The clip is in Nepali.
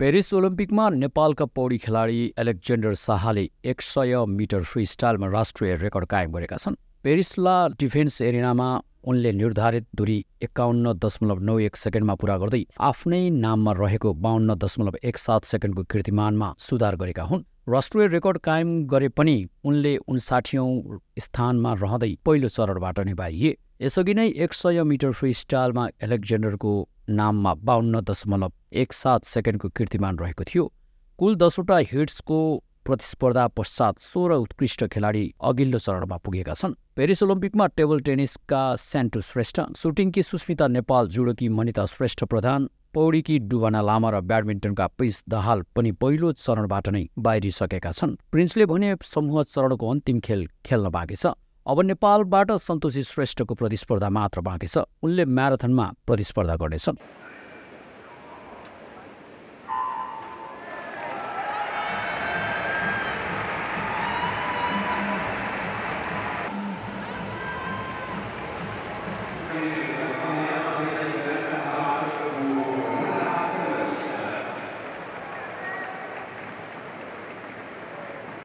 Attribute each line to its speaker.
Speaker 1: पेरिस ओलम्पिकमा नेपालका पौडी खेलाडी एलेक्जेन्डर शाहले एक सय मिटर फ्री स्टाइलमा राष्ट्रिय रेकर्ड कायम गरेका छन् पेरिसला डिफेन्स एरिनामा उनले निर्धारित दूरी एकाउन्न दशमलव नौ एक सेकेन्डमा पूरा गर्दै आफ्नै नाममा रहेको बाहन्न दशमलव एक सात सेकेन्डको कीर्तिमानमा सुधार गरेका हुन् राष्ट्रिय रेकर्ड कायम गरे पनि उनले उन्साठीौं स्थानमा रहँदै पहिलो चरणबाट नै यसअघि नै एक सय मिटर फ्री स्टाइलमा एलेक्जेन्डरको नाममा बाहन्न दशमलव एक सात सेकेन्डको कीर्तिमान रहेको थियो कुल दसवटा हिट्सको प्रतिस्पर्धा पश्चात सोह्र उत्कृष्ट खेलाडी अघिल्लो चरणमा पुगेका छन् पेरिस ओलम्पिकमा टेबल टेनिसका सेन्टु श्रेष्ठ सुटिङकी सुस्मिता नेपाल जुडोकी मनिता श्रेष्ठ प्रधान पौडीकी डुबाना लामा र ब्याडमिन्टनका प्रिन्स दहाल पनि पहिलो चरणबाट नै बाहिरिसकेका छन् प्रिन्सले भने समूह चरणको अन्तिम खेल खेल्न बाँकी छ अब नेपालबाट सन्तोषी श्रेष्ठको प्रतिस्पर्धा मात्र बाँकी छ उनले म्याराथनमा प्रतिस्पर्धा गर्नेछन्